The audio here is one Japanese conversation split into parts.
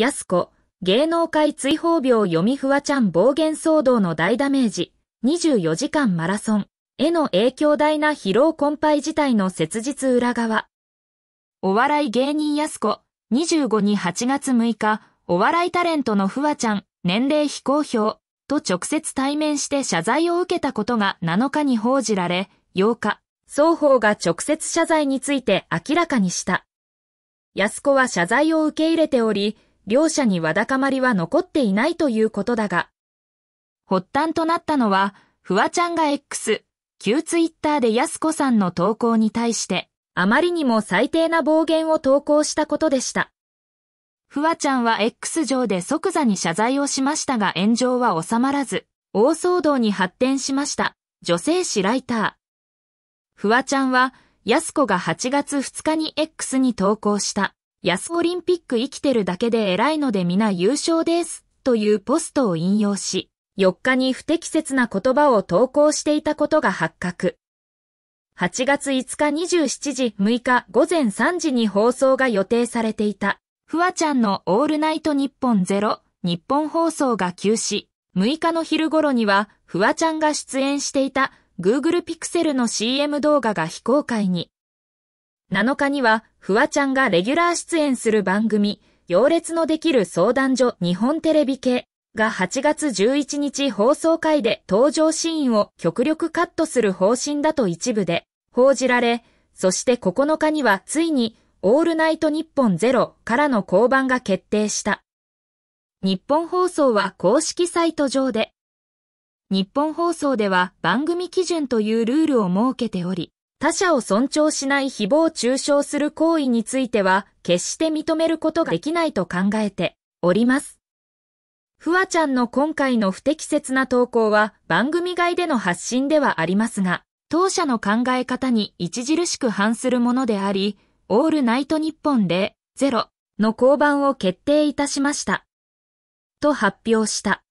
安子、芸能界追放病読みふわちゃん暴言騒動の大ダメージ、24時間マラソン、への影響大な疲労困憊事態の切実裏側。お笑い芸人安子、25に8月6日、お笑いタレントのふわちゃん、年齢非公表、と直接対面して謝罪を受けたことが7日に報じられ、8日、双方が直接謝罪について明らかにした。安子は謝罪を受け入れており、両者にわだかまりは残っていないということだが、発端となったのは、フワちゃんが X、旧ツイッターで安子さんの投稿に対して、あまりにも最低な暴言を投稿したことでした。フワちゃんは X 上で即座に謝罪をしましたが炎上は収まらず、大騒動に発展しました。女性誌ライター。フワちゃんは、安子が8月2日に X に投稿した。安オリンピック生きてるだけで偉いので皆優勝です、というポストを引用し、4日に不適切な言葉を投稿していたことが発覚。8月5日27時6日午前3時に放送が予定されていた、ふわちゃんのオールナイト日本ゼロ日本放送が休止、6日の昼頃には、ふわちゃんが出演していた Google ピクセルの CM 動画が非公開に。7日には、フワちゃんがレギュラー出演する番組、行列のできる相談所日本テレビ系が8月11日放送会で登場シーンを極力カットする方針だと一部で報じられ、そして9日にはついに、オールナイト日本ゼロからの降板が決定した。日本放送は公式サイト上で、日本放送では番組基準というルールを設けており、他者を尊重しない誹謗中傷する行為については、決して認めることができないと考えております。ふわちゃんの今回の不適切な投稿は番組外での発信ではありますが、当社の考え方に著しく反するものであり、オールナイト日本でゼロの降板を決定いたしました。と発表した。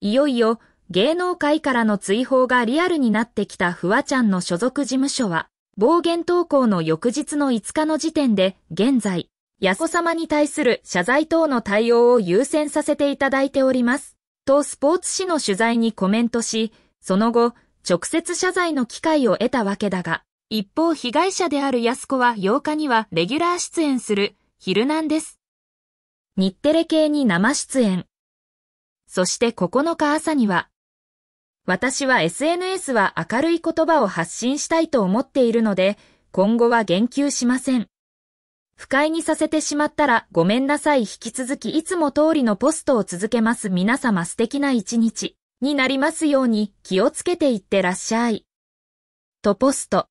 いよいよ芸能界からの追放がリアルになってきたフワちゃんの所属事務所は、暴言投稿の翌日の5日の時点で、現在、ヤコ様に対する謝罪等の対応を優先させていただいております。とスポーツ紙の取材にコメントし、その後、直接謝罪の機会を得たわけだが、一方被害者である安子は8日にはレギュラー出演する、ヒルナンす。日テレ系に生出演。そして9日朝には、私は SNS は明るい言葉を発信したいと思っているので、今後は言及しません。不快にさせてしまったらごめんなさい引き続きいつも通りのポストを続けます皆様素敵な一日になりますように気をつけていってらっしゃい。とポスト。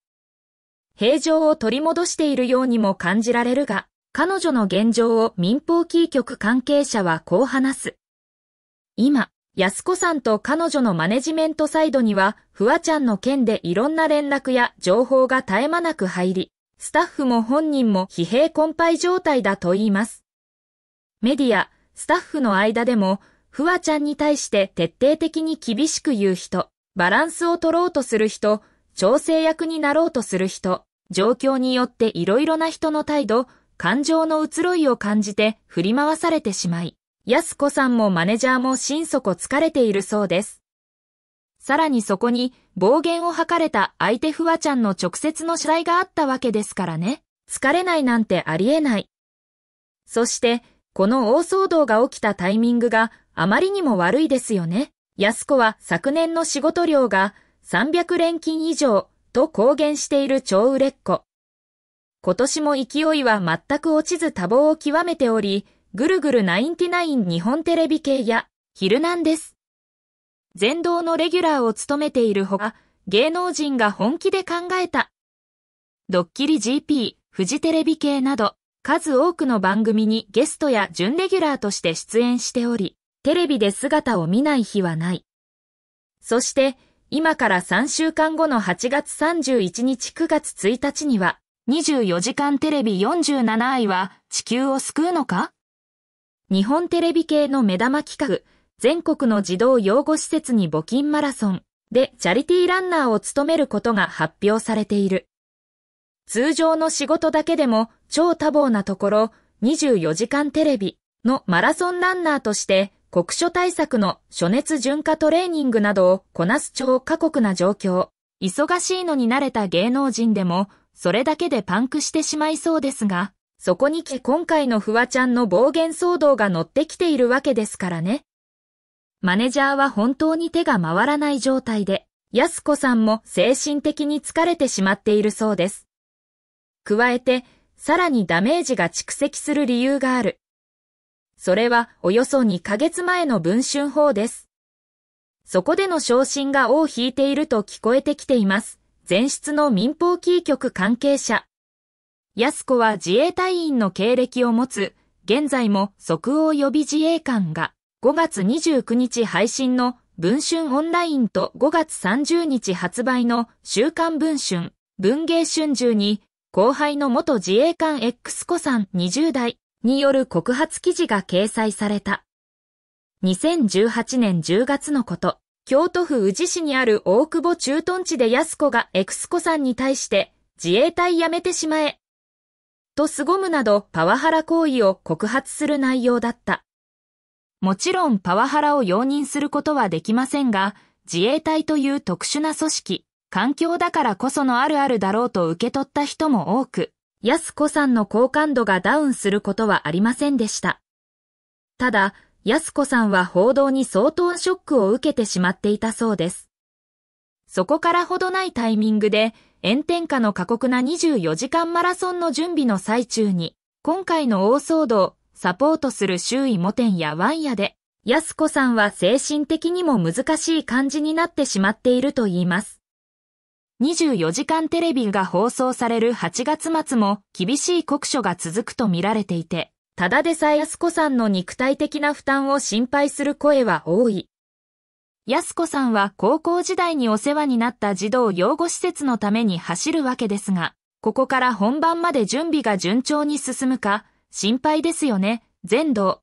平常を取り戻しているようにも感じられるが、彼女の現状を民放キー局関係者はこう話す。今、安子さんと彼女のマネジメントサイドには、フワちゃんの件でいろんな連絡や情報が絶え間なく入り、スタッフも本人も疲弊困憊状態だと言います。メディア、スタッフの間でも、フワちゃんに対して徹底的に厳しく言う人、バランスを取ろうとする人、調整役になろうとする人、状況によっていろいろな人の態度、感情の移ろいを感じて振り回されてしまい、安子さんもマネジャーも心底疲れているそうです。さらにそこに暴言を吐かれた相手フワちゃんの直接の謝罪があったわけですからね。疲れないなんてありえない。そして、この大騒動が起きたタイミングがあまりにも悪いですよね。安子は昨年の仕事量が300連勤以上と公言している超売れっ子。今年も勢いは全く落ちず多忙を極めており、ぐるぐるナインティナイン日本テレビ系や、ヒルナンデス。全道のレギュラーを務めているほか、芸能人が本気で考えた。ドッキリ GP、フジテレビ系など、数多くの番組にゲストや準レギュラーとして出演しており、テレビで姿を見ない日はない。そして、今から3週間後の8月31日9月1日には、24時間テレビ47愛は地球を救うのか日本テレビ系の目玉企画、全国の児童養護施設に募金マラソンでチャリティーランナーを務めることが発表されている。通常の仕事だけでも超多忙なところ、24時間テレビのマラソンランナーとして、国書対策の暑熱順化トレーニングなどをこなす超過酷な状況。忙しいのに慣れた芸能人でも、それだけでパンクしてしまいそうですが、そこに来今回のフワちゃんの暴言騒動が乗ってきているわけですからね。マネジャーは本当に手が回らない状態で、安子さんも精神的に疲れてしまっているそうです。加えて、さらにダメージが蓄積する理由がある。それはおよそ2ヶ月前の文春法です。そこでの昇進が尾を引いていると聞こえてきています。前室の民放キー局関係者。安子は自衛隊員の経歴を持つ、現在も即応予備自衛官が5月29日配信の文春オンラインと5月30日発売の週刊文春、文芸春秋に後輩の元自衛官 X 子さん20代による告発記事が掲載された。2018年10月のこと、京都府宇治市にある大久保駐屯地で安子が X 子さんに対して自衛隊辞めてしまえと凄むなどパワハラ行為を告発する内容だった。もちろんパワハラを容認することはできませんが、自衛隊という特殊な組織、環境だからこそのあるあるだろうと受け取った人も多く、安子さんの好感度がダウンすることはありませんでした。ただ、安子さんは報道に相当ショックを受けてしまっていたそうです。そこからほどないタイミングで、炎天下の過酷な24時間マラソンの準備の最中に、今回の大騒動、サポートする周囲モテンやワンヤで、安子さんは精神的にも難しい感じになってしまっていると言います。24時間テレビが放送される8月末も厳しい酷暑が続くと見られていて、ただでさえ安子さんの肉体的な負担を心配する声は多い。安子さんは高校時代にお世話になった児童養護施設のために走るわけですが、ここから本番まで準備が順調に進むか、心配ですよね、全道。